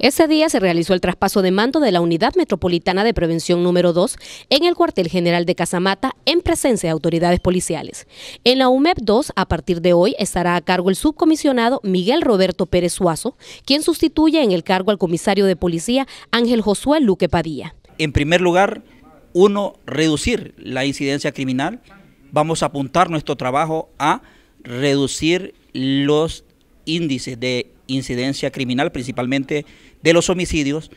Ese día se realizó el traspaso de mando de la Unidad Metropolitana de Prevención número 2 en el cuartel general de Casamata en presencia de autoridades policiales. En la UMEP 2, a partir de hoy, estará a cargo el subcomisionado Miguel Roberto Pérez Suazo, quien sustituye en el cargo al comisario de policía Ángel Josué Luque Padilla. En primer lugar, uno, reducir la incidencia criminal. Vamos a apuntar nuestro trabajo a reducir los índices de incidencia criminal, principalmente de los homicidios.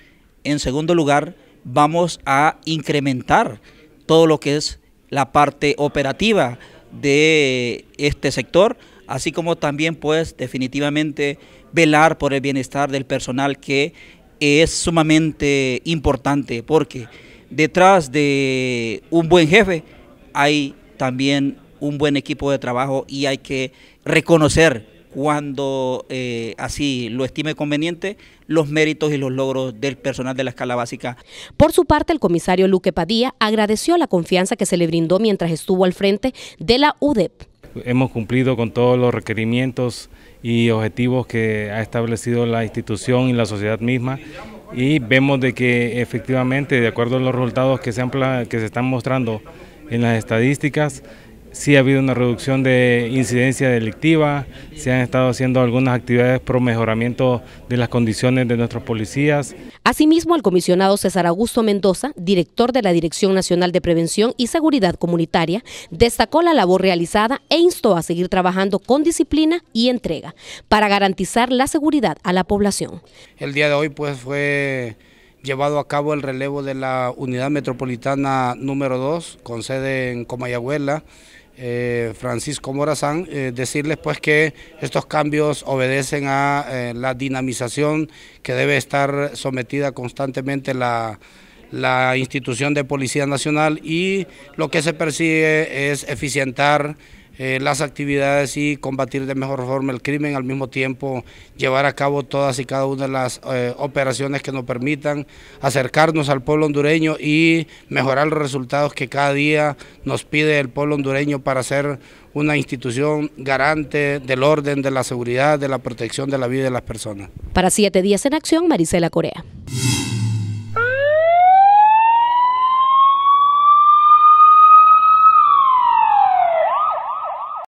En segundo lugar, vamos a incrementar todo lo que es la parte operativa de este sector, así como también pues definitivamente velar por el bienestar del personal que es sumamente importante porque detrás de un buen jefe hay también un buen equipo de trabajo y hay que reconocer cuando eh, así lo estime conveniente, los méritos y los logros del personal de la escala básica. Por su parte, el comisario Luque Padilla agradeció la confianza que se le brindó mientras estuvo al frente de la UDEP. Hemos cumplido con todos los requerimientos y objetivos que ha establecido la institución y la sociedad misma y vemos de que efectivamente, de acuerdo a los resultados que se están mostrando en las estadísticas, sí ha habido una reducción de incidencia delictiva, se han estado haciendo algunas actividades por mejoramiento de las condiciones de nuestros policías. Asimismo, el comisionado César Augusto Mendoza, director de la Dirección Nacional de Prevención y Seguridad Comunitaria, destacó la labor realizada e instó a seguir trabajando con disciplina y entrega para garantizar la seguridad a la población. El día de hoy pues fue llevado a cabo el relevo de la unidad metropolitana número 2, con sede en Comayagüela, eh, Francisco Morazán, eh, decirles pues que estos cambios obedecen a eh, la dinamización que debe estar sometida constantemente la, la institución de Policía Nacional y lo que se persigue es eficientar eh, las actividades y combatir de mejor forma el crimen, al mismo tiempo llevar a cabo todas y cada una de las eh, operaciones que nos permitan acercarnos al pueblo hondureño y mejorar los resultados que cada día nos pide el pueblo hondureño para ser una institución garante del orden, de la seguridad, de la protección de la vida de las personas. Para siete días en acción, Marisela Corea.